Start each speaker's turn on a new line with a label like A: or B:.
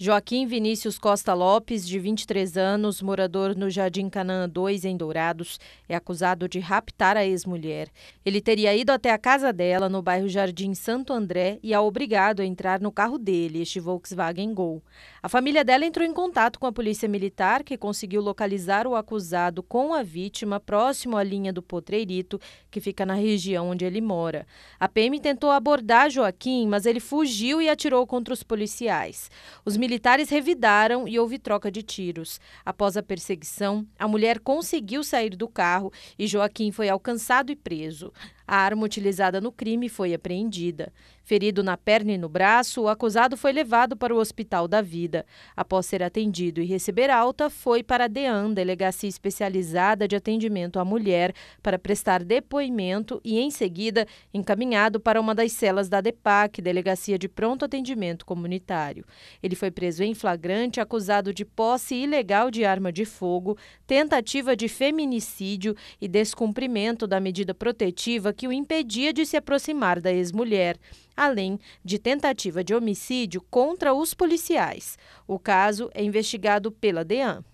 A: Joaquim Vinícius Costa Lopes, de 23 anos, morador no Jardim Canaã 2, em Dourados, é acusado de raptar a ex-mulher. Ele teria ido até a casa dela, no bairro Jardim Santo André, e a obrigado a entrar no carro dele, este Volkswagen Gol. A família dela entrou em contato com a polícia militar, que conseguiu localizar o acusado com a vítima próximo à linha do Potreirito, que fica na região onde ele mora. A PM tentou abordar Joaquim, mas ele fugiu e atirou contra os policiais. Os militares revidaram e houve troca de tiros. Após a perseguição, a mulher conseguiu sair do carro e Joaquim foi alcançado e preso. A arma utilizada no crime foi apreendida. Ferido na perna e no braço, o acusado foi levado para o Hospital da Vida. Após ser atendido e receber alta, foi para a DEAN, Delegacia Especializada de Atendimento à Mulher, para prestar depoimento e, em seguida, encaminhado para uma das celas da DEPAC, Delegacia de Pronto Atendimento Comunitário. Ele foi preso em flagrante acusado de posse ilegal de arma de fogo, tentativa de feminicídio e descumprimento da medida protetiva que o impedia de se aproximar da ex-mulher, além de tentativa de homicídio contra os policiais. O caso é investigado pela DEAN.